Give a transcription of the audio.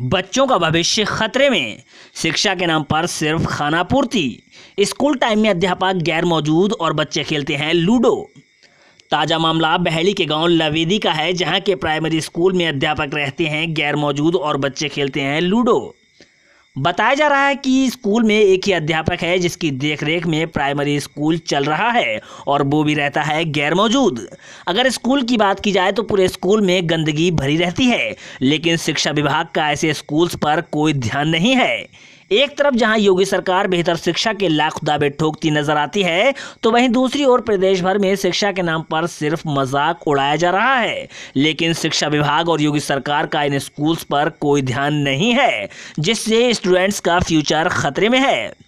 बच्चों का भविष्य खतरे में शिक्षा के नाम पर सिर्फ खानापूर्ति स्कूल टाइम में अध्यापक गैर मौजूद और बच्चे खेलते हैं लूडो ताज़ा मामला बहली के गांव लवेदी का है जहां के प्राइमरी स्कूल में अध्यापक रहते हैं गैर मौजूद और बच्चे खेलते हैं लूडो बताया जा रहा है कि स्कूल में एक ही अध्यापक है जिसकी देखरेख में प्राइमरी स्कूल चल रहा है और वो भी रहता है गैर मौजूद अगर स्कूल की बात की जाए तो पूरे स्कूल में गंदगी भरी रहती है लेकिन शिक्षा विभाग का ऐसे स्कूल्स पर कोई ध्यान नहीं है एक तरफ जहां योगी सरकार बेहतर शिक्षा के लाख दावे ठोकती नजर आती है तो वहीं दूसरी ओर प्रदेश भर में शिक्षा के नाम पर सिर्फ मजाक उड़ाया जा रहा है लेकिन शिक्षा विभाग और योगी सरकार का इन स्कूल्स पर कोई ध्यान नहीं है जिससे स्टूडेंट्स का फ्यूचर खतरे में है